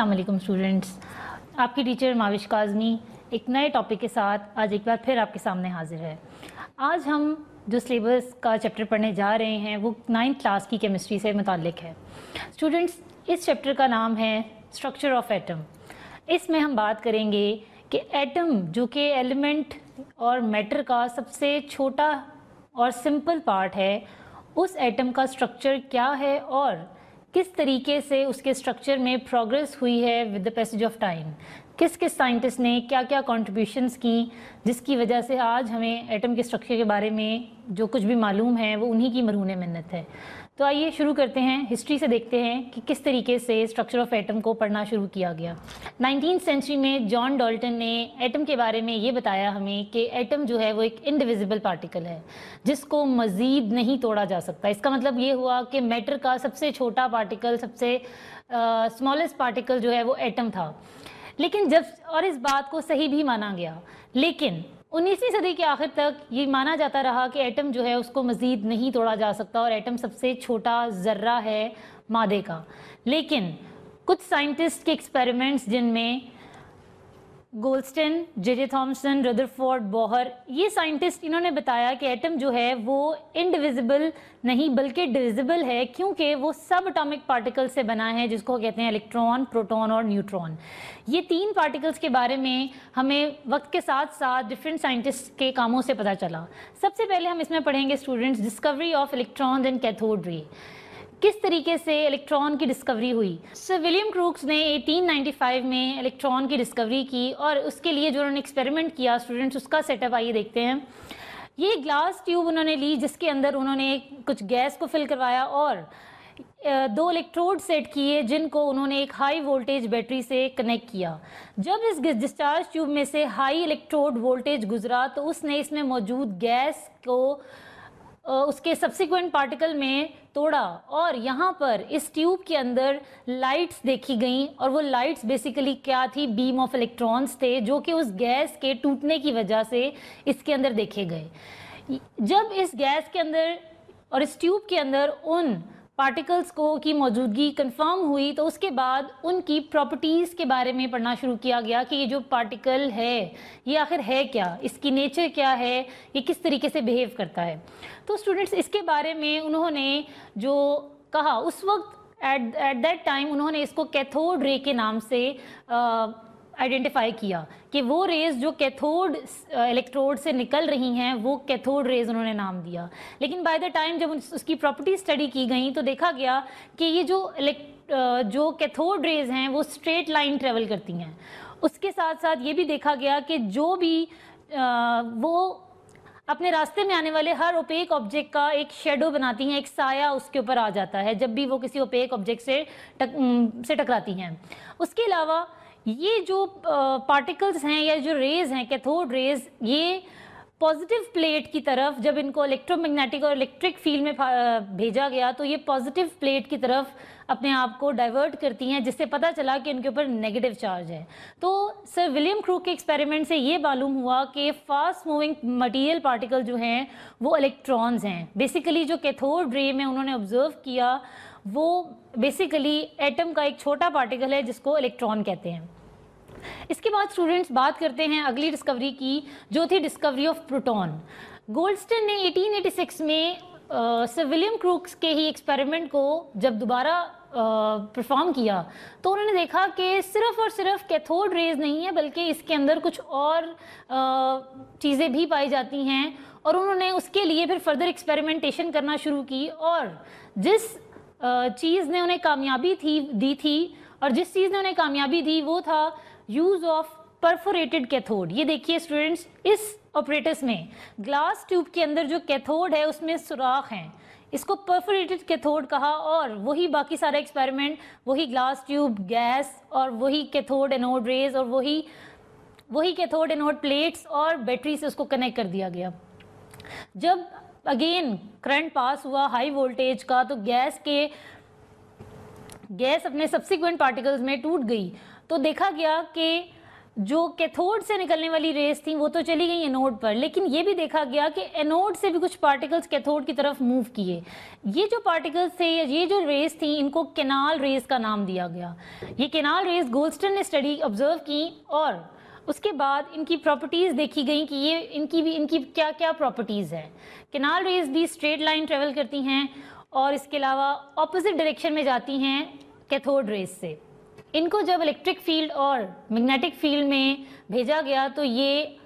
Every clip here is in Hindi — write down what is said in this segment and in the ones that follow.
असलम स्टूडेंट्स आपकी टीचर माविश काजमी एक नए टॉपिक के साथ आज एक बार फिर आपके सामने हाजिर है आज हम जो सिलेबस का चैप्टर पढ़ने जा रहे हैं वो नाइन्थ क्लास की केमिस्ट्री से मुतक है स्टूडेंट्स इस चैप्टर का नाम है स्ट्रक्चर ऑफ एटम इसमें हम बात करेंगे कि एटम जो कि एलिमेंट और मैटर का सबसे छोटा और सिंपल पार्ट है उस एटम का स्ट्रक्चर क्या है और किस तरीके से उसके स्ट्रक्चर में प्रोग्रेस हुई है with the passage of time किस किस साइंटिस्ट ने क्या क्या कॉन्ट्रीब्यूशंस की जिसकी वजह से आज हमें एटम के स्ट्रक्चर के बारे में जो कुछ भी मालूम है वो उन्हीं की मरूने मन्नत है तो आइए शुरू करते हैं हिस्ट्री से देखते हैं कि किस तरीके से स्ट्रक्चर ऑफ एटम को पढ़ना शुरू किया गया नाइनटीन सेंचुरी में जॉन डॉल्टन ने एटम के बारे में ये बताया हमें कि एटम जो है वो एक इनडिविजिबल पार्टिकल है जिसको मज़ीद नहीं तोड़ा जा सकता इसका मतलब ये हुआ कि मैटर का सबसे छोटा पार्टिकल सबसे स्मॉलेस्ट पार्टिकल जो है वो एटम था लेकिन जब और इस बात को सही भी माना गया लेकिन उन्नीसवीं सदी के आखिर तक ये माना जाता रहा कि एटम जो है उसको मज़ीद नहीं तोड़ा जा सकता और एटम सबसे छोटा ज़र्रा है मादे का लेकिन कुछ साइंटिस्ट के एक्सपेरिमेंट्स जिनमें J J Thomson Rutherford Bohr ये साइंटिस्ट इन्होंने बताया कि एटम जो है वो इनडिविजिबल नहीं बल्कि डिविजिबल है क्योंकि वो सब अटोमिक पार्टिकल से बना है जिसको कहते हैं इलेक्ट्रॉन प्रोटॉन और न्यूट्रॉन ये तीन पार्टिकल्स के बारे में हमें वक्त के साथ साथ डिफरेंट साइंटिस्ट के कामों से पता चला सबसे पहले हम इसमें पढ़ेंगे students discovery of electron and cathode ray किस तरीके से इलेक्ट्रॉन की डिस्कवरी हुई सर विलियम क्रूक्स ने 1895 में इलेक्ट्रॉन की डिस्कवरी की और उसके लिए जो उन्होंने एक्सपेरिमेंट किया स्टूडेंट्स उसका सेटअप आइए देखते हैं ये ग्लास ट्यूब उन्होंने ली जिसके अंदर उन्होंने कुछ गैस को फिल करवाया और दो इलेक्ट्रोड सेट किए जिनको उन्होंने एक हाई वोल्टेज बैटरी से कनेक्ट किया जब इस डिस्चार्ज ट्यूब में से हाई इलेक्ट्रोड वोल्टेज गुजरा तो उसने इसमें मौजूद गैस को उसके सब्सिक्वेंट पार्टिकल में तोड़ा और यहाँ पर इस ट्यूब के अंदर लाइट्स देखी गई और वो लाइट्स बेसिकली क्या थी बीम ऑफ इलेक्ट्रॉन्स थे जो कि उस गैस के टूटने की वजह से इसके अंदर देखे गए जब इस गैस के अंदर और इस ट्यूब के अंदर उन पार्टिकल्स को की मौजूदगी कंफर्म हुई तो उसके बाद उनकी प्रॉपर्टीज़ के बारे में पढ़ना शुरू किया गया कि ये जो पार्टिकल है ये आखिर है क्या इसकी नेचर क्या है ये किस तरीके से बिहेव करता है तो स्टूडेंट्स इसके बारे में उन्होंने जो कहा उस वक्त एट एट दैट टाइम उन्होंने इसको कैथोड रे के नाम से आ, आइडेंटिफाई किया कि वो रेज जो कैथोड इलेक्ट्रोड uh, से निकल रही हैं वो कैथोड रेज उन्होंने नाम दिया लेकिन बाय द टाइम जब उसकी प्रॉपर्टी स्टडी की गई तो देखा गया कि ये जो uh, जो कैथोड रेज हैं वो स्ट्रेट लाइन ट्रेवल करती हैं उसके साथ साथ ये भी देखा गया कि जो भी आ, uh, वो अपने रास्ते में आने वाले हर ओपेक ऑब्जेक्ट का एक शेडो बनाती हैं एक साया उसके ऊपर आ जाता है जब भी वो किसी ओपेक ऑब्जेक्ट से टक, से टकराती हैं उसके अलावा ये जो पार्टिकल्स हैं या जो रेज हैं कैथोड रेज ये पॉजिटिव प्लेट की तरफ जब इनको इलेक्ट्रोमैग्नेटिक और इलेक्ट्रिक फील्ड में भेजा गया तो ये पॉजिटिव प्लेट की तरफ अपने आप को डाइवर्ट करती हैं जिससे पता चला कि इनके ऊपर नेगेटिव चार्ज है तो सर विलियम क्रू के एक्सपेरिमेंट से ये मालूम हुआ कि फास्ट मूविंग मटेरियल पार्टिकल जो हैं वो इलेक्ट्रॉन्स हैं बेसिकली जो कैथोड रे में उन्होंने ऑब्जर्व किया वो बेसिकली एटम का एक छोटा पार्टिकल है जिसको इलेक्ट्रॉन कहते हैं इसके बाद स्टूडेंट्स बात करते हैं अगली डिस्कवरी की जो थी डिस्कवरी ऑफ प्रोटोन गोल्डस्टन ने 1886 में सर विलियम क्रूक्स के ही एक्सपेरिमेंट को जब दोबारा परफॉर्म किया तो उन्होंने देखा कि सिर्फ और सिर्फ कैथोड रेज नहीं है बल्कि इसके अंदर कुछ और चीज़ें भी पाई जाती हैं और उन्होंने उसके लिए फिर फर्दर एक्सपेरिमेंटेशन करना शुरू की और जिस चीज़ ने उन्हें कामयाबी थी दी थी और जिस चीज़ ने उन्हें कामयाबी दी वो था यूज ऑफ परफोरेटेड कैथोड ये देखिए स्टूडेंट्स इस ऑपरेटस में ग्लास ट्यूब के अंदर जो कैथोड है उसमें सुराख हैं इसको परफोरेटेड कैथोड कहा और वही बाकी सारा एक्सपेरिमेंट वही ग्लास ट्यूब गैस और वही कैथोड एनोड रेज और वही वही कैथोड एनोड प्लेट्स और बैटरी से उसको कनेक्ट कर दिया गया जब अगेन करंट पास हुआ हाई वोल्टेज का तो गैस के गैस अपने सब्सिक्वेंट पार्टिकल्स में टूट गई तो देखा गया कि जो कैथोड से निकलने वाली रेस थी वो तो चली गई एनोड पर लेकिन ये भी देखा गया कि एनोड से भी कुछ पार्टिकल्स कैथोड की तरफ मूव किए ये जो पार्टिकल्स थे या ये जो रेस थी इनको केनाल रेस का नाम दिया गया ये केनाल रेस गोल्स्टन ने स्टडी ऑब्जर्व की और उसके बाद इनकी प्रॉपर्टीज़ देखी गई कि ये इनकी भी इनकी क्या क्या प्रॉपर्टीज़ हैं केनाल रेस भी स्ट्रेट लाइन ट्रेवल करती हैं और इसके अलावा ऑपोजिट डायरेक्शन में जाती हैं कैथोड रेस से इनको जब इलेक्ट्रिक फील्ड और मैग्नेटिक फील्ड में भेजा गया तो ये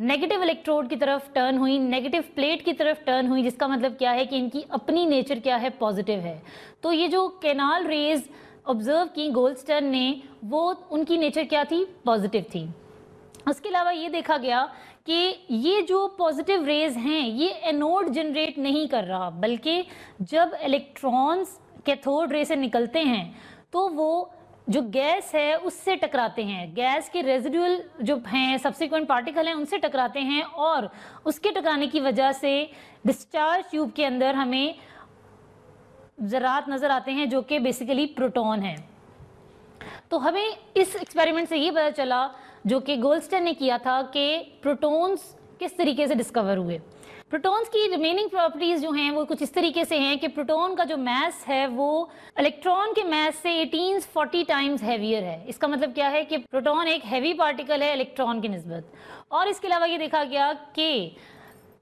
नेगेटिव इलेक्ट्रोड की तरफ टर्न हुई नेगेटिव प्लेट की तरफ टर्न हुई जिसका मतलब क्या है कि इनकी अपनी नेचर क्या है पॉजिटिव है तो ये जो कैनाल रेज ऑब्जर्व की गोल्डस्टर्न ने वो उनकी नेचर क्या थी पॉजिटिव थी उसके अलावा ये देखा गया कि ये जो पॉजिटिव रेज हैं ये एनोड जनरेट नहीं कर रहा बल्कि जब इलेक्ट्रॉन्स कैथोड रे से निकलते हैं तो वो जो गैस है उससे टकराते हैं गैस के रेजिडुअल जो हैं सब्सिक्वेंट पार्टिकल हैं उनसे टकराते हैं और उसके टकराने की वजह से डिस्चार्ज ट्यूब के अंदर हमें ज़रात नज़र आते हैं जो कि बेसिकली प्रोटॉन है तो हमें इस एक्सपेरिमेंट से ये पता चला जो कि गोल्स्टन ने किया था कि प्रोटोन्स किस तरीके से डिस्कवर हुए प्रोटॉन्स की रिमेनिंग प्रॉपर्टीज जो हैं वो कुछ इस तरीके से हैं कि प्रोटॉन का जो मैस है वो इलेक्ट्रॉन के मैस से 18 40 टाइम्स हैवियर है इसका मतलब क्या है कि प्रोटॉन एक हैवी पार्टिकल है इलेक्ट्रॉन की नस्बत और इसके अलावा ये देखा गया कि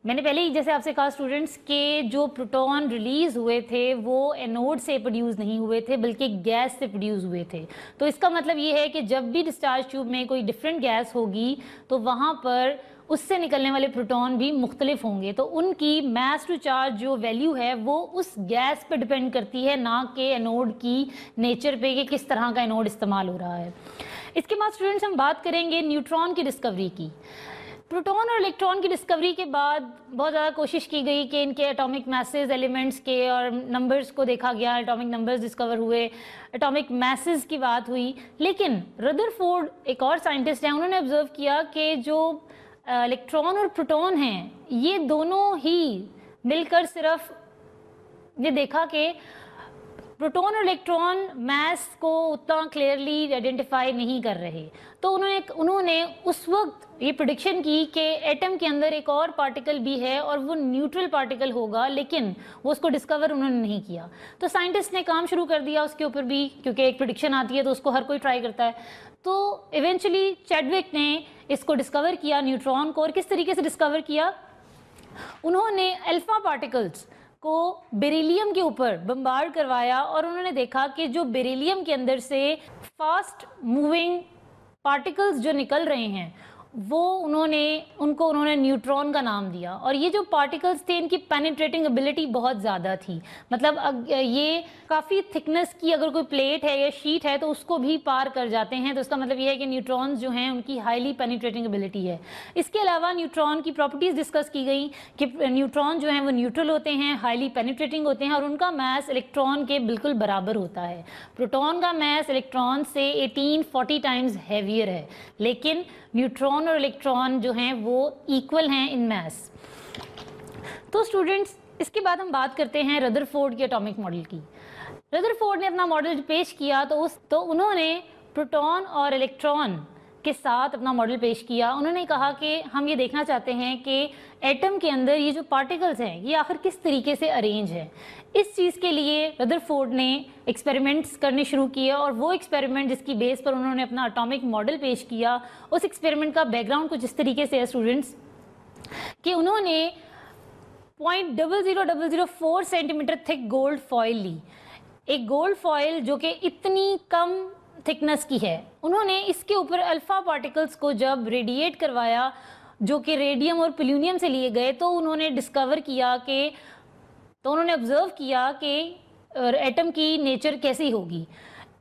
मैंने पहले ही जैसे आपसे कहा स्टूडेंट्स के जो प्रोटॉन रिलीज हुए थे वो एनोड से प्रोड्यूस नहीं हुए थे बल्कि गैस से प्रोड्यूस हुए थे तो इसका मतलब ये है कि जब भी डिस्चार्ज ट्यूब में कोई डिफरेंट गैस होगी तो वहाँ पर उससे निकलने वाले प्रोटॉन भी मुख्तलिफ होंगे तो उनकी मैस टू चार्ज जो वैल्यू है वो उस गैस पर डिपेंड करती है ना कि एनोड की नेचर पे कि किस तरह का एनोड इस्तेमाल हो रहा है इसके बाद स्टूडेंट्स हम बात करेंगे न्यूट्रॉन की डिस्कवरी की प्रोटॉन और इलेक्ट्रॉन की डिस्कवरी के बाद बहुत ज़्यादा कोशिश की गई कि इनके एटॉमिक मैसेज एलिमेंट्स के और नंबर्स को देखा गया एटॉमिक नंबर्स डिस्कवर हुए एटॉमिक मैसेज की बात हुई लेकिन रदरफोर्ड एक और साइंटिस्ट हैं उन्होंने ऑब्जर्व किया कि जो इलेक्ट्रॉन और प्रोटॉन हैं ये दोनों ही मिलकर सिर्फ ये देखा कि प्रोटोन और इलेक्ट्रॉन मैस को उतना क्लियरली आइडेंटिफाई नहीं कर रहे तो उन्होंने उन्होंने उस वक्त ये प्रोडिक्शन की कि एटम के अंदर एक और पार्टिकल भी है और वो न्यूट्रल पार्टिकल होगा लेकिन वो उसको डिस्कवर उन्होंने नहीं किया तो साइंटिस्ट ने काम शुरू कर दिया उसके ऊपर भी क्योंकि एक प्रोडिक्शन आती है तो उसको हर कोई ट्राई करता है तो इवेंचुअली चैडविक ने इसको डिस्कवर किया न्यूट्रॉन को और किस तरीके से डिस्कवर किया उन्होंने अल्फ़ा पार्टिकल्स को बेरिलियम के ऊपर बम्बार्ड करवाया और उन्होंने देखा कि जो बेरिलियम के अंदर से फास्ट मूविंग पार्टिकल्स जो निकल रहे हैं वो उन्होंने उनको उन्होंने न्यूट्रॉन का नाम दिया और ये जो पार्टिकल्स थे इनकी पेनिट्रेटिंग एबिलिटी बहुत ज़्यादा थी मतलब ये काफ़ी थिकनेस की अगर कोई प्लेट है या शीट है तो उसको भी पार कर जाते हैं तो इसका मतलब ये है कि न्यूट्रॉन्स जो हैं उनकी हाईली पेनिट्रेटिंग एबिलिटी है इसके अलावा न्यूट्रॉन की प्रॉपर्टीज़ डिस्कस की गई कि न्यूट्रॉन जो हैं वो न्यूट्रल होते हैं हाईली पेनिट्रेटिंग होते हैं और उनका मैस इलेक्ट्रॉन के बिल्कुल बराबर होता है प्रोटॉन का मैस इलेक्ट्रॉन से एटीन फोर्टी टाइम्स हैवियर है लेकिन न्यूट्रॉन प्रोटॉन और इलेक्ट्रॉन जो हैं वो इक्वल हैं इन मैस तो स्टूडेंट्स इसके बाद हम बात करते हैं रदरफोर्ड के अटोमिक मॉडल की रदरफोर्ड ने अपना मॉडल पेश किया तो उस तो उन्होंने प्रोटॉन और इलेक्ट्रॉन के साथ अपना मॉडल पेश किया उन्होंने कहा कि हम ये देखना चाहते हैं कि एटम के अंदर ये जो पार्टिकल्स हैं ये आखिर किस तरीके से अरेंज है इस चीज़ के लिए रदरफोर्ड ने एक्सपेरिमेंट्स करने शुरू किए और वो एक्सपेरिमेंट जिसकी बेस पर उन्होंने अपना अटोमिक मॉडल पेश किया उस एक्सपेरिमेंट का बैकग्राउंड कुछ इस तरीके से है स्टूडेंट्स कि उन्होंने point double zero double zero four centimetre thick gold foil ली एक गोल्ड फॉयल जो कि इतनी कम थिकनेस की है उन्होंने इसके ऊपर अल्फ़ा पार्टिकल्स को जब रेडिएट करवाया जो कि रेडियम और पिल्यूनियम से लिए गए तो उन्होंने डिस्कवर किया कि तो उन्होंने ऑब्ज़र्व किया कि एटम की नेचर कैसी होगी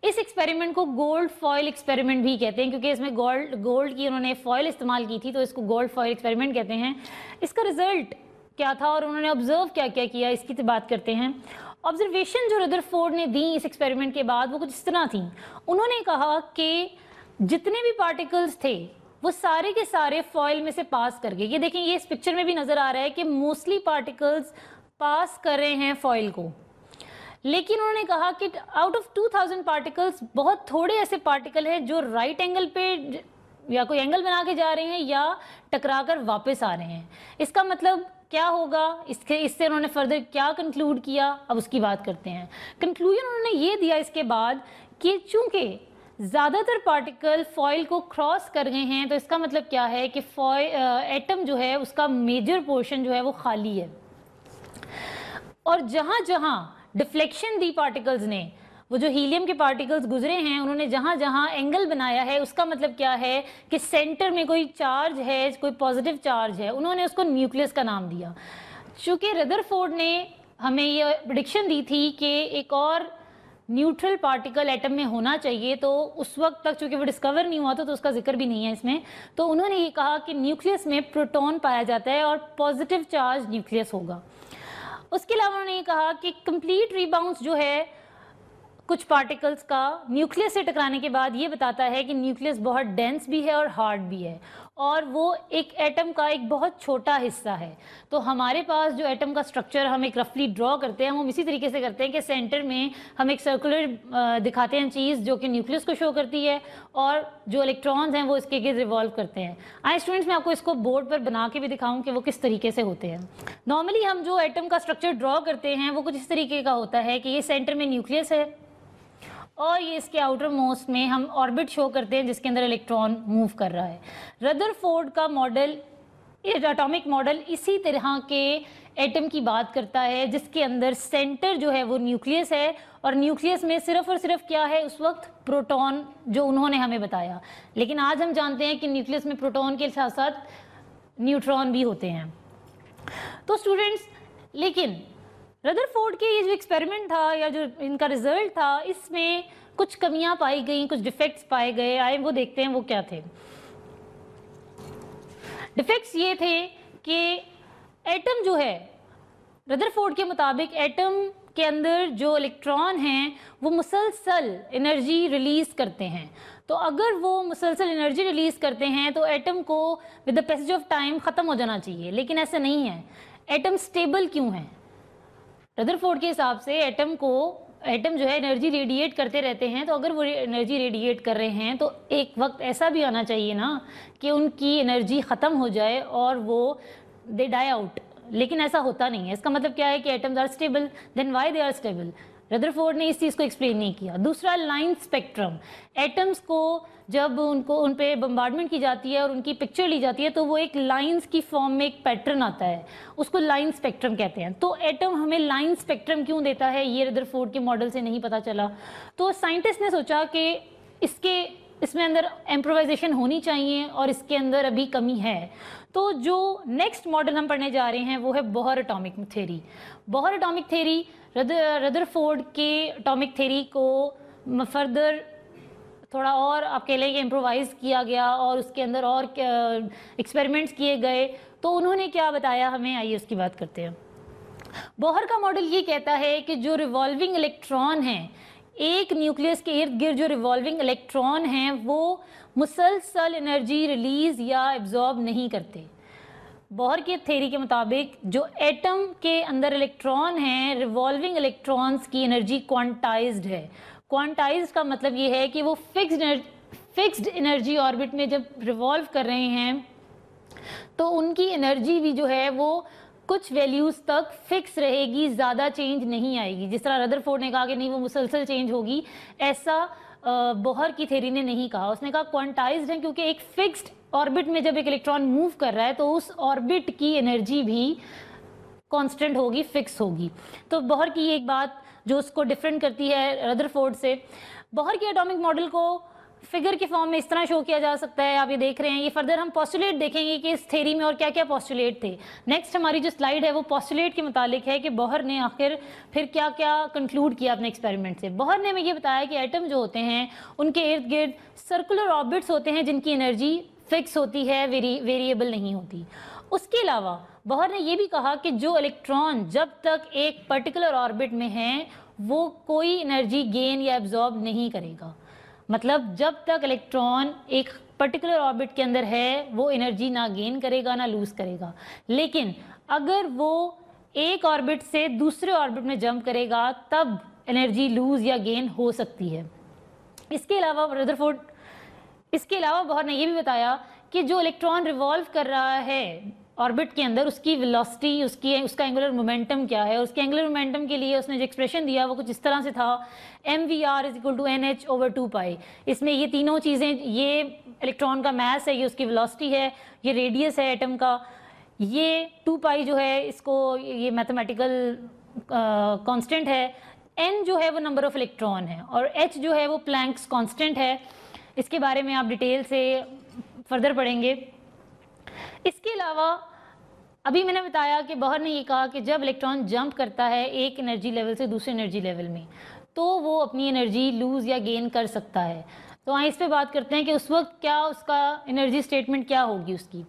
इस एक्सपेरिमेंट को गोल्ड फॉयल एक्सपेरिमेंट भी कहते हैं क्योंकि इसमें गोल्ड गोल्ड की उन्होंने फॉयल इस्तेमाल की थी तो इसको गोल्ड फॉयल एक्सपेरिमेंट कहते हैं इसका रिजल्ट क्या था और उन्होंने ऑब्जर्व क्या क्या किया इसकी बात करते हैं ऑब्जर्वेशन जो फोर्ड ने दी इस एक्सपेरिमेंट के बाद वो कुछ इस तरह थी उन्होंने कहा कि जितने भी पार्टिकल्स थे वो सारे के सारे फॉयल में से पास कर गए ये देखें ये इस पिक्चर में भी नज़र आ रहा है कि मोस्टली पार्टिकल्स पास कर रहे हैं फॉयल को लेकिन उन्होंने कहा कि आउट ऑफ 2000 पार्टिकल्स बहुत थोड़े ऐसे पार्टिकल हैं जो राइट एंगल पे या कोई एंगल बना के जा रहे हैं या टकरा कर वापस आ रहे हैं इसका मतलब क्या होगा इसके इससे उन्होंने फर्दर क्या कंक्लूड किया अब उसकी बात करते हैं कंक्लूजन उन्होंने ये दिया इसके बाद कि चूंकि ज़्यादातर पार्टिकल फॉइल को क्रॉस कर गए हैं तो इसका मतलब क्या है कि फॉय एटम जो है उसका मेजर पोर्शन जो है वो खाली है और जहाँ जहाँ डिफ्लेक्शन दी पार्टिकल्स ने वो जो हीलियम के पार्टिकल्स गुजरे हैं उन्होंने जहाँ जहाँ एंगल बनाया है उसका मतलब क्या है कि सेंटर में कोई चार्ज है कोई पॉजिटिव चार्ज है उन्होंने उसको न्यूक्लियस का नाम दिया चूँकि रदरफोर्ड ने हमें ये प्रडिक्शन दी थी कि एक और न्यूट्रल पार्टिकल एटम में होना चाहिए तो उस वक्त तक चूंकि वो डिस्कवर नहीं हुआ था तो उसका जिक्र भी नहीं है इसमें तो उन्होंने ये कहा कि न्यूक्लियस में प्रोटॉन पाया जाता है और पॉजिटिव चार्ज न्यूक्लियस होगा उसके अलावा उन्होंने ये कहा कि कंप्लीट रिबाउंस जो है कुछ पार्टिकल्स का न्यूक्लियस से टकराने के बाद ये बताता है कि न्यूक्लियस बहुत डेंस भी है और हार्ड भी है और वो एक एटम का एक बहुत छोटा हिस्सा है तो हमारे पास जो एटम का स्ट्रक्चर हम एक रफली ड्रॉ करते हैं हम इसी तरीके से करते हैं कि सेंटर में हम एक सर्कुलर दिखाते हैं चीज़ जो कि न्यूक्लियस को शो करती है और जो इलेक्ट्रॉन्स हैं वो इसके गिर रिवॉल्व करते हैं आई स्टूडेंट्स मैं आपको इसको बोर्ड पर बना के भी दिखाऊँ कि वो किस तरीके से होते हैं नॉर्मली हम जो एटम का स्ट्रक्चर ड्रॉ करते हैं वो कुछ इस तरीके का होता है कि ये सेंटर में न्यूक्लियस है और ये इसके आउटर मोस्ट में हम ऑर्बिट शो करते हैं जिसके अंदर इलेक्ट्रॉन मूव कर रहा है रदर का मॉडल एटॉमिक मॉडल इसी तरह के एटम की बात करता है जिसके अंदर सेंटर जो है वो न्यूक्लियस है और न्यूक्लियस में सिर्फ और सिर्फ क्या है उस वक्त प्रोटॉन जो उन्होंने हमें बताया लेकिन आज हम जानते हैं कि न्यूक्लियस में प्रोटॉन के साथ साथ न्यूट्रॉन भी होते हैं तो स्टूडेंट्स लेकिन रदरफोर्ड के ये जो एक्सपेरिमेंट था या जो इनका रिजल्ट था इसमें कुछ कमियां पाई गई कुछ डिफेक्ट्स पाए गए आए वो देखते हैं वो क्या थे डिफेक्ट्स ये थे कि एटम जो है रदरफोर्ड के मुताबिक एटम के अंदर जो इलेक्ट्रॉन हैं वो मुसलसल एनर्जी रिलीज़ करते हैं तो अगर वो मुसलसल एनर्जी रिलीज़ करते हैं तो एटम को with the passage of time ख़त्म हो जाना चाहिए लेकिन ऐसा नहीं है एटम स्टेबल क्यों है रदरफोर्ड के हिसाब से एटम को एटम जो है एनर्जी रेडिएट करते रहते हैं तो अगर वो एनर्जी रेडिएट कर रहे हैं तो एक वक्त ऐसा भी आना चाहिए ना कि उनकी एनर्जी ख़त्म हो जाए और वो दे डाई आउट लेकिन ऐसा होता नहीं है इसका मतलब क्या है कि atoms are stable then why they are stable Rutherford ने इस चीज़ को एक्सप्लेन नहीं किया दूसरा लाइन स्पेक्ट्रम एटम्स को जब उनको उन पर बम्बार्डमेंट की जाती है और उनकी पिक्चर ली जाती है तो वो एक लाइंस की फॉर्म में एक पैटर्न आता है उसको लाइन स्पेक्ट्रम कहते हैं तो एटम हमें लाइन स्पेक्ट्रम क्यों देता है ये रदरफोर्ड के मॉडल से नहीं पता चला तो साइंटिस्ट ने सोचा कि इसके इसमें अंदर एम्प्रोवाइजेशन होनी चाहिए और इसके अंदर अभी कमी है तो जो नेक्स्ट मॉडल हम पढ़ने जा रहे हैं वो है Bohr atomic theory Bohr atomic theory Rutherford के अटोमिक थेरी को फर्दर थोड़ा और आप कह लेंगे इम्प्रोवाइज़ किया गया और उसके अंदर और एक्सपेरिमेंट्स किए गए तो उन्होंने क्या बताया हमें आइए उसकी बात करते हैं बोहर का मॉडल ये कहता है कि जो रिवॉल्विंग इलेक्ट्रॉन हैं एक न्यूक्लियस के इर्द गिर्द जो रिवॉल्विंग इलेक्ट्रॉन हैं वो मुसलसल एनर्जी रिलीज़ या एब्ज़ॉर्ब नहीं करते बोहर के थेरी के मुताबिक जो एटम के अंदर इलेक्ट्रॉन हैं रिवॉल्विंग इलेक्ट्रॉन्स की एनर्जी क्वांटाइज्ड है क्वांटाइज्ड का मतलब ये है कि वो फिक्स्ड फिक्स्ड एनर्जी ऑर्बिट में जब रिवॉल्व कर रहे हैं तो उनकी एनर्जी भी जो है वो कुछ वैल्यूज़ तक फिक्स रहेगी ज़्यादा चेंज नहीं आएगी जिस तरह रदरफोर्ड ने कहा कि नहीं वो मुसलसल चेंज होगी ऐसा बोहर की थेरी ने नहीं कहा उसने कहा क्वांटाइज्ड है क्योंकि एक फिक्स्ड ऑर्बिट में जब एक इलेक्ट्रॉन मूव कर रहा है तो उस ऑर्बिट की एनर्जी भी कांस्टेंट होगी फिक्स होगी तो बोहर की एक बात जो उसको डिफरेंट करती है रदरफोर्ड से बोहर के एटॉमिक मॉडल को फिगर के फॉर्म में इस तरह शो किया जा सकता है आप ये देख रहे हैं ये फर्दर हम पॉस्टुलेट देखेंगे कि इस थेरी में और क्या क्या पॉस्टुलेट थे नेक्स्ट हमारी जो स्लाइड है वो पॉस्टुलेट के मुतालिक है कि बहर ने आखिर फिर क्या क्या कंक्लूड किया अपने एक्सपेरिमेंट से बहर ने हमें ये बताया कि एटम जो होते हैं उनके इर्द गिर्द सर्कुलर ऑर्बिट्स होते हैं जिनकी एनर्जी फिक्स होती है वेरिएबल नहीं होती उसके अलावा बहर ने यह भी कहा कि जो इलेक्ट्रॉन जब तक एक पर्टिकुलर ऑर्बिट में है वो कोई एनर्जी गेन या एब्जॉर्ब नहीं करेगा मतलब जब तक इलेक्ट्रॉन एक पर्टिकुलर ऑर्बिट के अंदर है वो एनर्जी ना गेन करेगा ना लूज करेगा लेकिन अगर वो एक ऑर्बिट से दूसरे ऑर्बिट में जंप करेगा तब एनर्जी लूज या गेन हो सकती है इसके अलावा रदरफोर्ड इसके अलावा बहर ने ये भी बताया कि जो इलेक्ट्रॉन रिवॉल्व कर रहा है ऑर्बिट के अंदर उसकी वेलोसिटी उसकी उसका एंगुलर मोमेंटम क्या है उसके एंगुलर मोमेंटम के लिए उसने जो एक्सप्रेशन दिया वो कुछ इस तरह से था m v r is equal to n h over two pi इसमें ये तीनों चीज़ें ये इलेक्ट्रॉन का मास है ये उसकी वेलोसिटी है ये रेडियस है एटम का ये टू पाई जो है इसको ये मैथमेटिकल कांस्टेंट है एन जो है वो नंबर ऑफ इलेक्ट्रॉन है और एच जो है वो प्लैंक्स कॉन्स्टेंट है इसके बारे में आप डिटेल से फर्दर पढ़ेंगे इसके अलावा अभी मैंने बताया कि बहर ने ये कहा कि जब इलेक्ट्रॉन जंप करता है एक एनर्जी लेवल से दूसरे एनर्जी लेवल में तो वो अपनी एनर्जी लूज़ या गेन कर सकता है तो आइए इस पे बात करते हैं कि उस वक्त क्या उसका एनर्जी स्टेटमेंट क्या होगी उसकी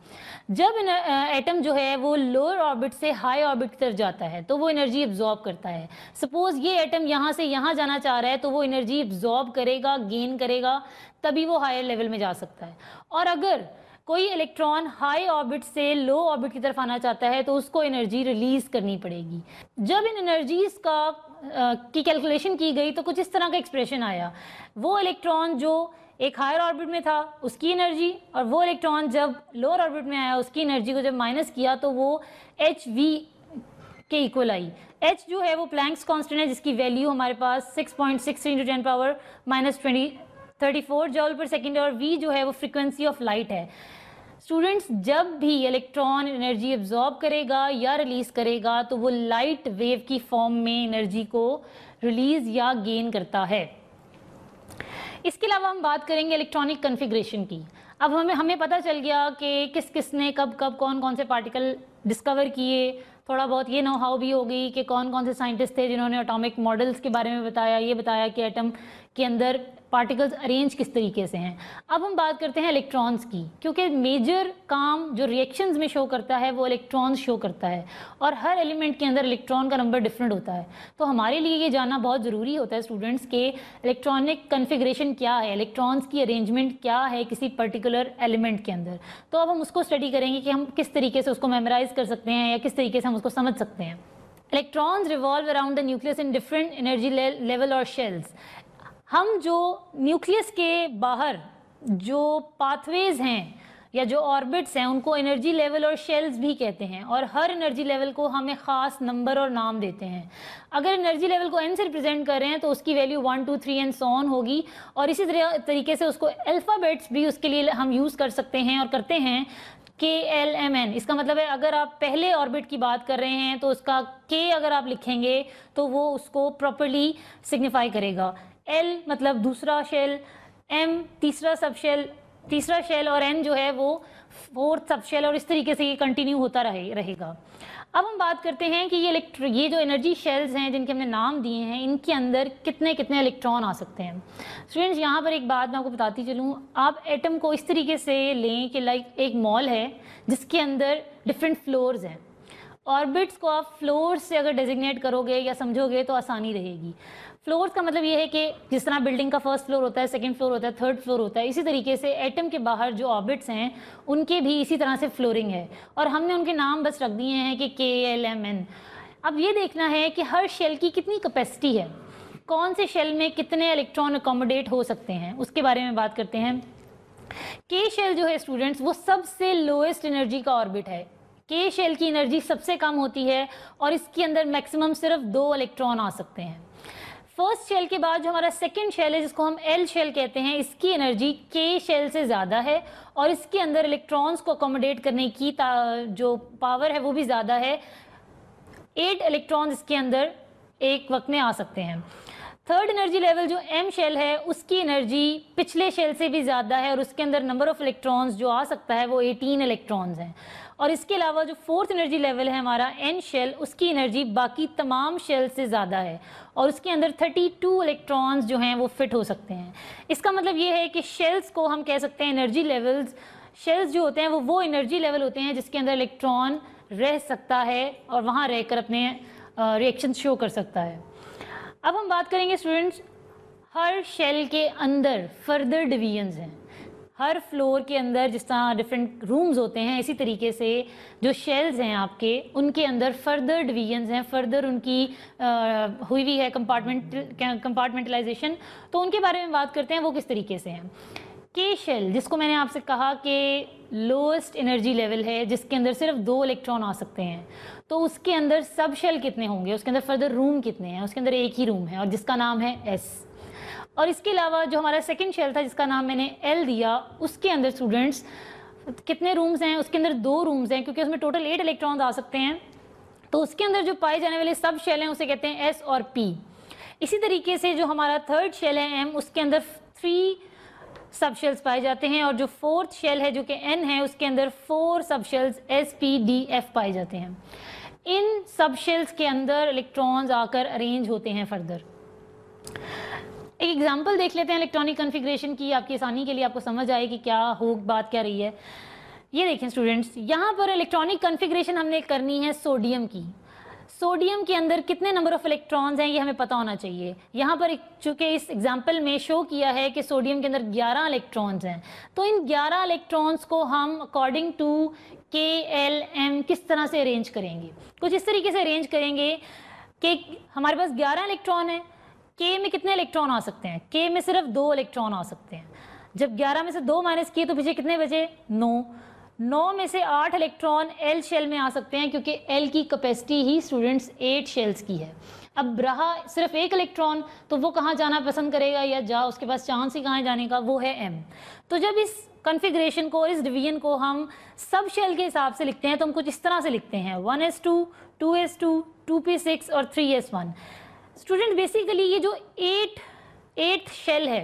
जब एटम जो है वो लोअर ऑर्बिट से हाई ऑर्बिट की तरफ जाता है तो वो एनर्जी एब्जॉर्ब करता है सपोज़ ये एटम यहाँ से यहाँ जाना चाह रहा है तो वो एनर्जी एब्जॉर्ब करेगा गेन करेगा तभी वो हायर लेवल में जा सकता है और अगर कोई इलेक्ट्रॉन हाई ऑर्बिट से लो ऑर्बिट की तरफ आना चाहता है तो उसको एनर्जी रिलीज करनी पड़ेगी जब इन एनर्जीज का की कैलकुलेशन की गई तो कुछ इस तरह का एक्सप्रेशन आया वो इलेक्ट्रॉन जो एक हायर ऑर्बिट में था उसकी एनर्जी और वो इलेक्ट्रॉन जब लोअर ऑर्बिट में आया उसकी एनर्जी को जब माइनस किया तो वो एच वी के इक्वल आई एच जो है वो प्लैंक्स कांस्टेंट है जिसकी वैल्यू हमारे पास six point six into ten power minus twenty 34 joule पर सेकेंड और वी जो है वो फ्रिक्वेंसी ऑफ लाइट है स्टूडेंट्स जब भी इलेक्ट्रॉन एनर्जी एब्जॉर्ब करेगा या रिलीज करेगा तो वो लाइट वेव की फॉर्म में एनर्जी को रिलीज या गेन करता है इसके अलावा हम बात करेंगे इलेक्ट्रॉनिक कन्फिग्रेशन की अब हमें हमें पता चल गया कि किस किस ने कब कब कौन कौन से पार्टिकल डिस्कवर किए थोड़ा बहुत ये नो हाउ भी हो गई कि कौन कौन से साइंटिस्ट थे जिन्होंने एटॉमिक मॉडल्स के बारे में बताया ये बताया कि एटम के अंदर पार्टिकल्स अरेंज किस तरीके से हैं अब हम बात करते हैं इलेक्ट्रॉन्स की क्योंकि मेजर काम जो रिएक्शंस में शो करता है वो इलेक्ट्रॉन्स शो करता है और हर एलिमेंट के अंदर इलेक्ट्रॉन का नंबर डिफरेंट होता है तो हमारे लिए ये जानना बहुत ज़रूरी होता है स्टूडेंट्स के इलेक्ट्रॉनिक कन्फिग्रेशन क्या है इलेक्ट्रॉन्स की अरेंजमेंट क्या है किसी पर्टिकुलर एलिमेंट के अंदर तो अब हम उसको स्टडी करेंगे कि हम किस तरीके से उसको मेमोराइज कर सकते हैं या किस तरीके से हम उसको समझ सकते हैं electrons revolve around the nucleus in different energy level और शेल्स हम जो न्यूक्लियस के बाहर जो पाथवेज हैं या जो ऑर्बिट्स हैं उनको एनर्जी लेवल और शेल्स भी कहते हैं और हर एनर्जी लेवल को हमें ख़ास नंबर और नाम देते हैं अगर एनर्जी लेवल को एन से रिप्रेजेंट कर रहे हैं तो उसकी value one two three and so on होगी और इसी तरीके से उसको अल्फ़ाबेट्स भी उसके लिए हम यूज़ कर सकते हैं और करते हैं के एल एम एन इसका मतलब है अगर आप पहले ऑर्बिट की बात कर रहे हैं तो उसका के अगर आप लिखेंगे तो वो उसको प्रॉपरली सिग्निफाई करेगा एल मतलब दूसरा शेल एम तीसरा सब शेल तीसरा शेल और एन जो है वो फोर्थ सब शेल और इस तरीके से ये कंटिन्यू होता रहे रहेगा अब हम बात करते हैं कि ये इलेक्ट्रो ये जो एनर्जी शेल्स हैं जिनके हमने नाम दिए हैं इनके अंदर कितने कितने इलेक्ट्रॉन आ सकते हैं स्टूडेंट्स यहाँ पर एक बात मैं आपको बताती चलूँ आप एटम को इस तरीके से लें कि लाइक एक मॉल है जिसके अंदर डिफरेंट फ्लोर्स हैं ऑर्बिट्स को आप फ्लोर से अगर डेजिग्नेट करोगे या समझोगे तो आसानी रहेगी फ्लोर्स का मतलब ये है कि जिस तरह बिल्डिंग का फर्स्ट फ्लोर होता है सेकंड फ्लोर होता है थर्ड फ्लोर होता है इसी तरीके से एटम के बाहर जो ऑर्बिट्स हैं उनके भी इसी तरह से फ्लोरिंग है और हमने उनके नाम बस रख दिए हैं कि के एल एम एन अब ये देखना है कि हर शेल की कितनी कैपेसिटी है कौन से शेल में कितने इलेक्ट्रॉन अकोमोडेट हो सकते हैं उसके बारे में बात करते हैं के शेल जो है स्टूडेंट्स वो सबसे लोएस्ट एनर्जी का ऑर्बिट है के शेल की एनर्जी सबसे कम होती है और इसके अंदर मैक्सिमम सिर्फ दो इलेक्ट्रॉन आ सकते हैं फर्स्ट शेल के बाद जो हमारा सेकेंड शेल है जिसको हम एल शेल कहते हैं इसकी एनर्जी के शेल से ज़्यादा है और इसके अंदर इलेक्ट्रॉन्स को अकोमोडेट करने की जो पावर है वो भी ज़्यादा है एट इलेक्ट्रॉन्स इसके अंदर एक वक्त में आ सकते हैं थर्ड एनर्जी लेवल जो एम शेल है उसकी एनर्जी पिछले शेल से भी ज़्यादा है और उसके अंदर नंबर ऑफ इलेक्ट्रॉन्स जो आ सकता है वो 18 इलेक्ट्रॉन्स हैं और इसके अलावा जो फोर्थ एनर्जी लेवल है हमारा एन शेल उसकी एनर्जी बाकी तमाम शेल से ज़्यादा है और उसके अंदर 32 इलेक्ट्रॉन्स जो हैं वो फिट हो सकते हैं इसका मतलब ये है कि शेल्स को हम कह सकते हैं एनर्जी लेवल्स शेल्स जो होते हैं वो वो एनर्जी लेवल होते हैं जिसके अंदर इलेक्ट्रॉन रह सकता है और वहाँ रह कर अपने रिएक्शन शो कर सकता है अब हम बात करेंगे स्टूडेंट्स हर शेल के अंदर फर्दर डिवीजन्स हैं हर फ्लोर के अंदर जिस तरह डिफरेंट रूम्स होते हैं इसी तरीके से जो शेल्स हैं आपके उनके अंदर फर्दर डिवीजन हैं फर्दर उनकी आ, हुई हुई है कंपार्टमेंट कंपार्टमेंटलाइजेशन तो उनके बारे में बात करते हैं वो किस तरीके से हैं के शेल जिसको मैंने आपसे कहा कि लोएस्ट एनर्जी लेवल है जिसके अंदर सिर्फ दो इलेक्ट्रॉन आ सकते हैं तो उसके अंदर सब शेल कितने होंगे उसके अंदर फर्दर रूम कितने हैं उसके अंदर एक ही रूम है और जिसका नाम है एस और इसके अलावा जो हमारा सेकेंड शेल था जिसका नाम मैंने एल दिया उसके अंदर स्टूडेंट्स कितने रूम्स हैं उसके अंदर दो रूम्स हैं क्योंकि उसमें टोटल एट इलेक्ट्रॉन्स आ सकते हैं तो उसके अंदर जो पाए जाने वाले सब शेल हैं उसे कहते हैं एस और पी इसी तरीके से जो हमारा थर्ड शेल है एम उसके अंदर थ्री सब शेल्स पाए जाते हैं और जो फोर्थ शेल है जो कि एन है उसके अंदर four sub shells s p d f पाए जाते हैं इन सब शेल्स के अंदर इलेक्ट्रॉन्स आकर अरेंज होते हैं फर्दर एक एग्जाम्पल देख लेते हैं इलेक्ट्रॉनिक कॉन्फ़िगरेशन की आपकी आसानी के लिए आपको समझ आए कि क्या हो बात क्या रही है ये देखें स्टूडेंट्स यहाँ पर इलेक्ट्रॉनिक कॉन्फ़िगरेशन हमने करनी है सोडियम की सोडियम के अंदर कितने नंबर ऑफ इलेक्ट्रॉन्स हैं ये हमें पता होना चाहिए यहाँ पर चूंकि इस एग्जाम्पल में शो किया है कि सोडियम के अंदर 11 इलेक्ट्रॉन्स हैं तो इन 11 इलेक्ट्रॉन्स को हम according to K L M किस तरह से अरेंज करेंगे कुछ इस तरीके से अरेंज करेंगे कि हमारे पास 11 इलेक्ट्रॉन हैं के में कितने इलेक्ट्रॉन आ सकते हैं के में सिर्फ दो इलेक्ट्रॉन आ सकते हैं जब 11 में से दो माइनस किए तो पीछे कितने बजे नौ नौ में से आठ इलेक्ट्रॉन एल शेल में आ सकते हैं क्योंकि एल की कैपेसिटी ही स्टूडेंट्स एट शेल्स की है अब रहा सिर्फ एक इलेक्ट्रॉन तो वो कहाँ जाना पसंद करेगा या जा उसके पास चांस ही कहाँ जाने का वो है एम तो जब इस कन्फिग्रेशन को इस डिवीजन को हम सब शेल के हिसाब से लिखते हैं तो हम कुछ इस तरह से लिखते हैं one s two two s two two p six और three s one student basically ये जो एट एट शेल है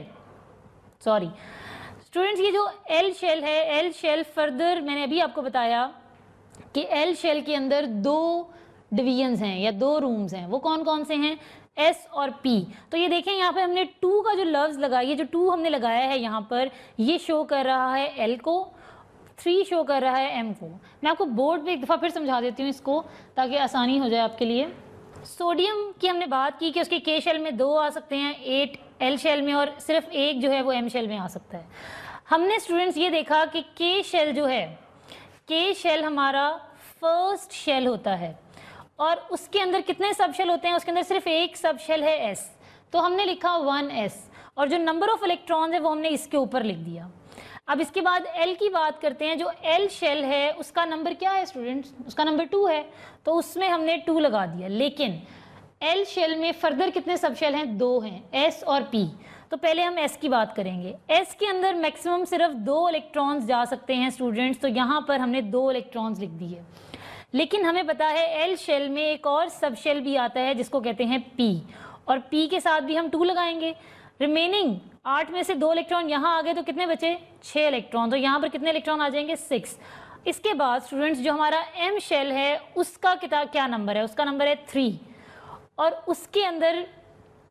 सॉरी स्टूडेंट्स ये जो एल शेल है एल शेल फर्दर मैंने अभी आपको बताया कि एल शेल के अंदर दो डिवीजन हैं या दो रूम्स हैं वो कौन कौन से हैं एस और पी तो ये देखें यहाँ पे हमने टू का जो लव्स लगा ये जो टू हमने लगाया है यहाँ पर ये शो कर रहा है एल को थ्री शो कर रहा है एम को मैं आपको बोर्ड पे एक दफ़ा फिर समझा देती हूँ इसको ताकि आसानी हो जाए आपके लिए सोडियम की हमने बात की कि उसके के शेल में दो आ सकते हैं एट एल शेल में और सिर्फ एक जो है वो एम शेल में आ सकता है हमने स्टूडेंट्स ये देखा कि के शेल जो है के शेल हमारा फर्स्ट शेल होता है और उसके अंदर कितने सब शेल होते हैं उसके अंदर सिर्फ एक सब शेल है एस तो हमने लिखा वन एस और जो नंबर ऑफ इलेक्ट्रॉन्स है वो हमने इसके ऊपर लिख दिया अब इसके बाद एल की बात करते हैं जो एल शेल है उसका नंबर क्या है स्टूडेंट्स उसका नंबर टू है तो उसमें हमने टू लगा दिया लेकिन एल शेल में फर्दर कितने सब शेल हैं दो हैं एस और पी तो पहले हम एस की बात करेंगे एस के अंदर मैक्सिमम सिर्फ दो इलेक्ट्रॉन्स जा सकते हैं स्टूडेंट्स तो यहाँ पर हमने दो इलेक्ट्रॉन्स लिख दिए लेकिन हमें पता है एल शेल में एक और सब शेल भी आता है जिसको कहते हैं पी और पी के साथ भी हम टू लगाएंगे रिमेनिंग आठ में से दो इलेक्ट्रॉन यहाँ आ गए तो कितने बचे छः इलेक्ट्रॉन तो यहाँ पर कितने इलेक्ट्रॉन आ जाएंगे सिक्स इसके बाद स्टूडेंट्स जो हमारा एम शेल है उसका किता क्या नंबर है उसका नंबर है थ्री और उसके अंदर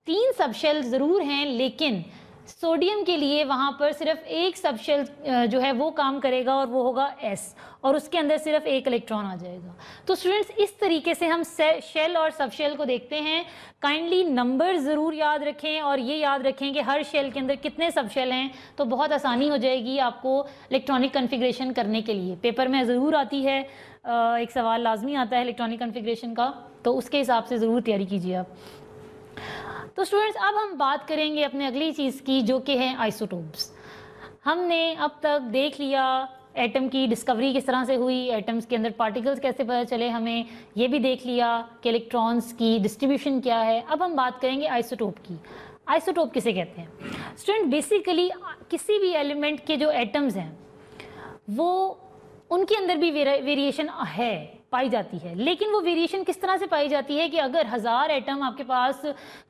तीन सब शेल ज़रूर हैं लेकिन सोडियम के लिए वहाँ पर सिर्फ एक सबशेल जो है वो काम करेगा और वो होगा एस और उसके अंदर सिर्फ एक इलेक्ट्रॉन आ जाएगा तो स्टूडेंट्स इस तरीके से हम शेल और सबशेल को देखते हैं काइंडली नंबर ज़रूर याद रखें और ये याद रखें कि हर शेल के अंदर कितने सबशेल हैं तो बहुत आसानी हो जाएगी आपको इलेक्ट्रॉनिक कन्फिग्रेशन करने के लिए पेपर में ज़रूर आती है एक सवाल लाजमी आता है इलेक्ट्रॉनिक कन्फिग्रेशन का तो उसके हिसाब से ज़रूर तैयारी कीजिए आप तो स्टूडेंट्स अब हम बात करेंगे अपने अगली चीज़ की जो कि है आइसोटोप्स हमने अब तक देख लिया एटम की डिस्कवरी किस तरह से हुई एटम्स के अंदर पार्टिकल्स कैसे पता चले हमें ये भी देख लिया कि इलेक्ट्रॉन्स की डिस्ट्रीब्यूशन क्या है अब हम बात करेंगे आइसोटोप की आइसोटोप किसे कहते हैं स्टूडेंट बेसिकली किसी भी एलिमेंट के जो एटम्स हैं वो उनके अंदर भी वेरिएशन है पाई जाती है लेकिन वो वेरिएशन किस तरह से पाई जाती है कि अगर हज़ार एटम आपके पास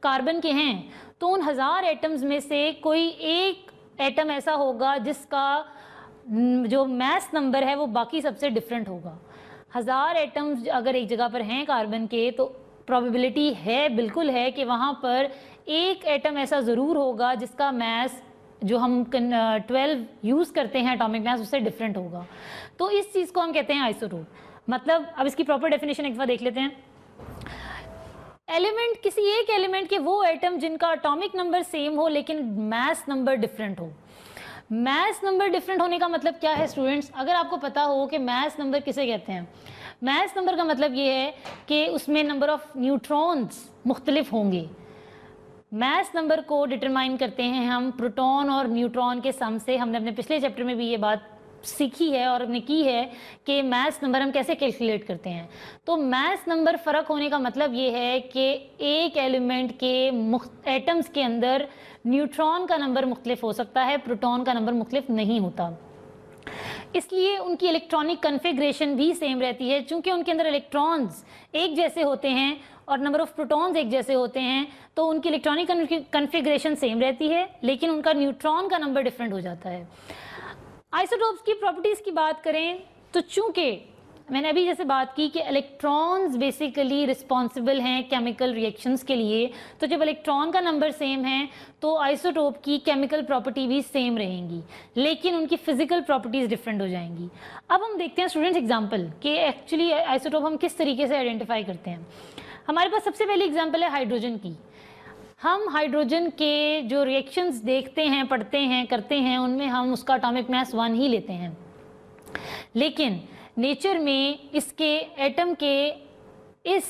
कार्बन के हैं तो उन हज़ार एटम्स में से कोई एक एटम ऐसा होगा जिसका जो मैस नंबर है वो बाकी सबसे डिफरेंट होगा हज़ार एटम्स अगर एक जगह पर हैं कार्बन के तो प्रोबेबिलिटी है बिल्कुल है कि वहाँ पर एक एटम ऐसा ज़रूर होगा जिसका मैस जो हम ट्वेल्व यूज़ करते हैं एटॉमिक मैस उससे डिफरेंट होगा तो इस चीज़ को हम कहते हैं आइसोटोप मतलब अब इसकी प्रॉपर डेफिनेशन एक बार देख लेते हैं एलिमेंट किसी एक एलिमेंट के वो एटम जिनका अटोमिक नंबर सेम हो लेकिन मैथ नंबर डिफरेंट हो मैथ्स नंबर डिफरेंट होने का मतलब क्या है स्टूडेंट्स अगर आपको पता हो कि मैथ्स नंबर किसे कहते हैं मैथ्स नंबर का मतलब ये है कि उसमें नंबर ऑफ़ न्यूट्रॉन्स मुख्तलिफ होंगे मैथ्स नंबर को डिटरमाइन करते हैं हम प्रोटॉन और न्यूट्रॉन के सम से हमने अपने पिछले चैप्टर में भी ये बात सीखी है और हमने की है कि मैथ्स नंबर हम कैसे कैलकुलेट करते हैं तो मैथ्स नंबर फ़र्क होने का मतलब ये है कि एक एलिमेंट के एटम्स के अंदर न्यूट्रॉन का नंबर मुख्तलिफ हो सकता है प्रोटॉन का नंबर मुख्तलिफ नहीं होता इसलिए उनकी इलेक्ट्रॉनिक कन्फिग्रेशन भी सेम रहती है क्योंकि उनके अंदर इलेक्ट्रॉन्स एक जैसे होते हैं और नंबर ऑफ प्रोटॉन्स एक जैसे होते हैं तो उनकी इलेक्ट्रॉनिक कन्फिग्रेशन सेम रहती है लेकिन उनका न्यूट्रॉन का नंबर डिफरेंट हो जाता है आइसोटोप्स की प्रॉपर्टीज की बात करें तो चूंकि मैंने अभी जैसे बात की कि इलेक्ट्रॉन्स बेसिकली रिस्पॉन्सिबल हैं केमिकल रिएक्शंस के लिए तो जब इलेक्ट्रॉन का नंबर सेम है तो आइसोटोप की केमिकल प्रॉपर्टी भी सेम रहेंगी लेकिन उनकी फिजिकल प्रॉपर्टीज डिफरेंट हो जाएंगी अब हम देखते हैं स्टूडेंट्स एग्जांपल कि एक्चुअली आइसोटोप हम किस तरीके से आइडेंटिफाई करते हैं हमारे पास सबसे पहली एग्जाम्पल है हाइड्रोजन की हम हाइड्रोजन के जो रिएक्शंस देखते हैं पढ़ते हैं करते हैं उनमें हम उसका अटोमिक मास वन ही लेते हैं लेकिन नेचर में इसके एटम के इस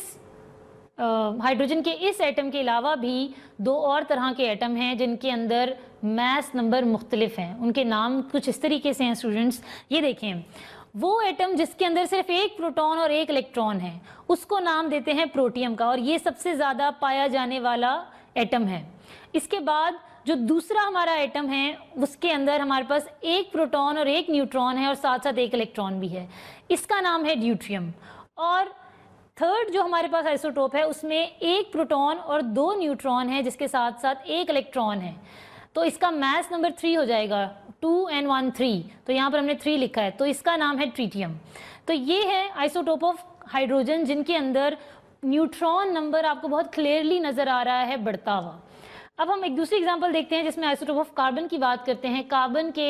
हाइड्रोजन के इस एटम के अलावा भी दो और तरह के एटम हैं जिनके अंदर मैस नंबर मुख्तलिफ हैं उनके नाम कुछ इस तरीके से हैं स्टूडेंट्स ये देखें वो एटम जिसके अंदर सिर्फ एक प्रोटॉन और एक इलेक्ट्रॉन है उसको नाम देते हैं प्रोटियम का और ये सबसे ज़्यादा पाया जाने वाला एटम है इसके बाद जो दूसरा हमारा एटम है उसके अंदर हमारे पास एक प्रोटॉन और एक न्यूट्रॉन है और साथ साथ एक इलेक्ट्रॉन भी है इसका नाम है ड्यूट्रियम और थर्ड जो हमारे पास आइसोटोप है उसमें एक प्रोटॉन और दो न्यूट्रॉन है जिसके साथ साथ एक इलेक्ट्रॉन है तो इसका मैस नंबर थ्री हो जाएगा टू एंड वन थ्री तो यहाँ पर हमने थ्री लिखा है तो इसका नाम है ट्रीटियम तो ये है आइसोटोप ऑफ हाइड्रोजन जिनके अंदर न्यूट्रॉन नंबर आपको बहुत क्लियरली नज़र आ रहा है बढ़ता हुआ अब हम एक दूसरी एग्जांपल देखते हैं जिसमें आइसोटोप ऑफ कार्बन की बात करते हैं कार्बन के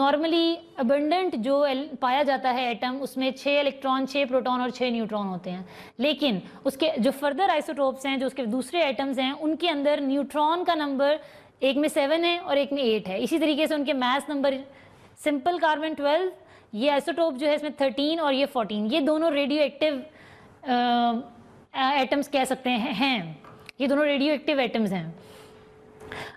नॉर्मली अबंडेंट जो पाया जाता है एटम उसमें छः इलेक्ट्रॉन छः प्रोटॉन और छः न्यूट्रॉन होते हैं लेकिन उसके जो फर्दर आइसोटोप्स हैं जो उसके दूसरे एटम्स हैं उनके अंदर न्यूट्रॉन का नंबर एक में सेवन है और एक में एट है इसी तरीके से उनके mass number simple carbon twelve ये आइसोटोप जो है इसमें थर्टीन और ये फोर्टीन ये दोनों रेडियो एक्टिव एटम्स कह सकते हैं हैं ये दोनों रेडियो एक्टिव एटम्स हैं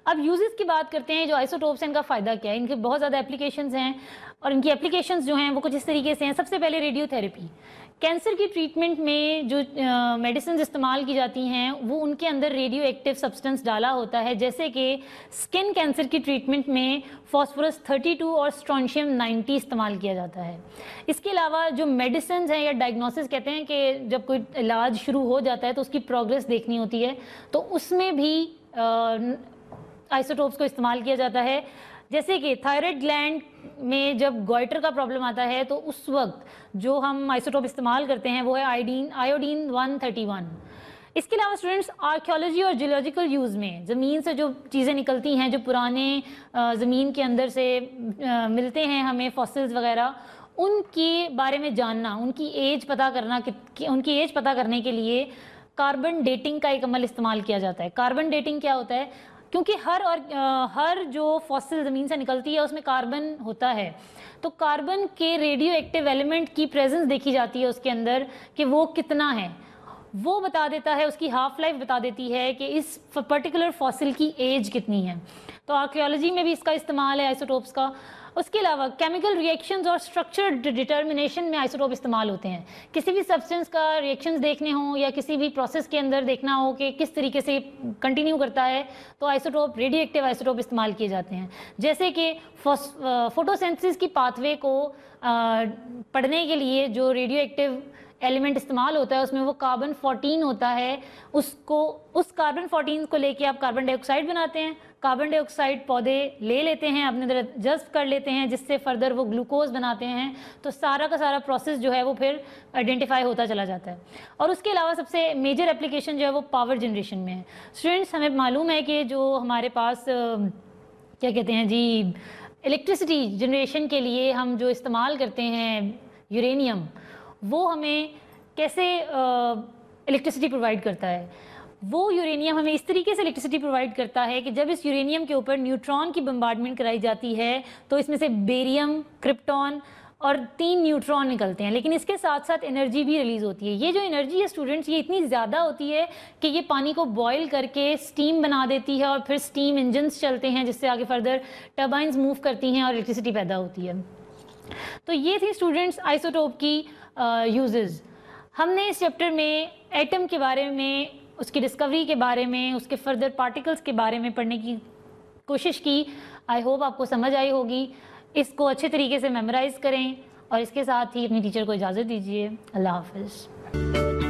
अब यूजेस की बात करते हैं जो आइसोटोप्स हैं इनका फ़ायदा क्या है इनके बहुत ज़्यादा एप्लीकेशंस हैं और इनकी एप्लीकेशंस जो हैं वो कुछ इस तरीके से हैं सबसे पहले रेडियो थेरेपी कैंसर की ट्रीटमेंट में जो मेडिसिन इस्तेमाल की जाती हैं वो उनके अंदर रेडियो एक्टिव सब्सटेंस डाला होता है जैसे कि स्किन कैंसर की ट्रीटमेंट में फॉस्फोरस 32 और स्ट्रॉन्शियम 90 इस्तेमाल किया जाता है इसके अलावा जो मेडिसिन हैं या डायग्नोसिस कहते हैं कि जब कोई इलाज शुरू हो जाता है तो उसकी प्रोग्रेस देखनी होती है तो उसमें भी आइसोटोप्स को इस्तेमाल किया जाता है जैसे कि थायराइड ग्लैंड में जब गोइटर का प्रॉब्लम आता है तो उस वक्त जो हम आइसोटोप इस्तेमाल करते हैं वो है आयोडीन आयोडीन 131 इसके अलावा स्टूडेंट्स आर्कियोलॉजी और जियोलॉजिकल यूज़ में ज़मीन से जो चीज़ें निकलती हैं जो पुराने ज़मीन के अंदर से मिलते हैं हमें फॉसिल्स वगैरह उनके बारे में जानना उनकी एज पता करना उनकी एज पता करने के लिए कार्बन डेटिंग का एक अमल इस्तेमाल किया जाता है कार्बन डेटिंग क्या होता है क्योंकि हर और हर जो फॉसिल ज़मीन से निकलती है उसमें कार्बन होता है तो कार्बन के रेडियो एक्टिव एलिमेंट की प्रेजेंस देखी जाती है उसके अंदर कि वो कितना है वो बता देता है उसकी हाफ लाइफ बता देती है कि इस पर्टिकुलर फॉसिल की एज कितनी है तो आर्कियोलॉजी में भी इसका इस्तेमाल है आइसोटोप्स का उसके अलावा केमिकल रिएक्शंस और स्ट्रक्चर डिटर्मिनेशन में आइसोटोप इस्तेमाल होते हैं किसी भी सब्सटेंस का रिएक्शंस देखने हो या किसी भी प्रोसेस के अंदर देखना हो कि किस तरीके से कंटिन्यू करता है तो आइसोटोप रेडियो एक्टिव आइसोटोप इस्तेमाल किए जाते हैं जैसे कि फोटोसेंसिस की पाथवे को पढ़ने के लिए जो रेडियो एक्टिव एलिमेंट इस्तेमाल होता है उसमें वो कार्बन 14 होता है उसको उस कार्बन 14 को लेके आप कार्बन डाइऑक्साइड बनाते हैं कार्बन डाइऑक्साइड पौधे ले लेते हैं अपने अंदर जज्ब कर लेते हैं जिससे फर्दर वो ग्लूकोज बनाते हैं तो सारा का सारा प्रोसेस जो है वो फिर आइडेंटिफाई होता चला जाता है और उसके अलावा सबसे मेजर एप्लीकेशन जो है वो पावर जनरेशन में है स्टूडेंट्स हमें मालूम है कि जो हमारे पास क्या कहते हैं जी इलेक्ट्रिसिटी जनरेशन के लिए हम जो इस्तेमाल करते हैं यूरेनियम वो हमें कैसे इलेक्ट्रिसिटी प्रोवाइड करता है वो यूरेनियम हमें इस तरीके से इलेक्ट्रिसिटी प्रोवाइड करता है कि जब इस यूरेनियम के ऊपर न्यूट्रॉन की बम्बार्डमेंट कराई जाती है तो इसमें से बेरियम क्रिप्टॉन और तीन न्यूट्रॉन निकलते हैं लेकिन इसके साथ साथ एनर्जी भी रिलीज़ होती है ये जो एनर्जी है स्टूडेंट्स ये इतनी ज़्यादा होती है कि ये पानी को बॉयल करके स्टीम बना देती है और फिर स्टीम इंजन्स चलते हैं जिससे आगे फर्दर टर्बाइंस मूव करती हैं और इलेक्ट्रिसिटी पैदा होती है तो ये थी स्टूडेंट्स आइसोटोप की यूजेस हमने इस चैप्टर में एटम के बारे में उसकी डिस्कवरी के बारे में उसके फर्दर पार्टिकल्स के बारे में पढ़ने की कोशिश की आई होप आपको समझ आई होगी इसको अच्छे तरीके से मेमोराइज़ करें और इसके साथ ही अपनी टीचर को इजाज़त दीजिए अल्लाह हाफिज़